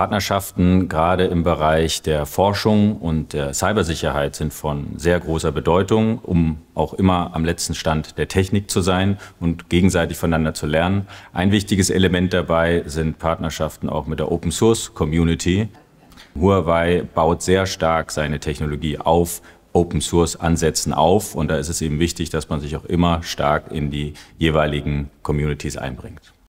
Partnerschaften gerade im Bereich der Forschung und der Cybersicherheit sind von sehr großer Bedeutung, um auch immer am letzten Stand der Technik zu sein und gegenseitig voneinander zu lernen. Ein wichtiges Element dabei sind Partnerschaften auch mit der Open Source Community. Huawei baut sehr stark seine Technologie auf Open Source Ansätzen auf und da ist es eben wichtig, dass man sich auch immer stark in die jeweiligen Communities einbringt.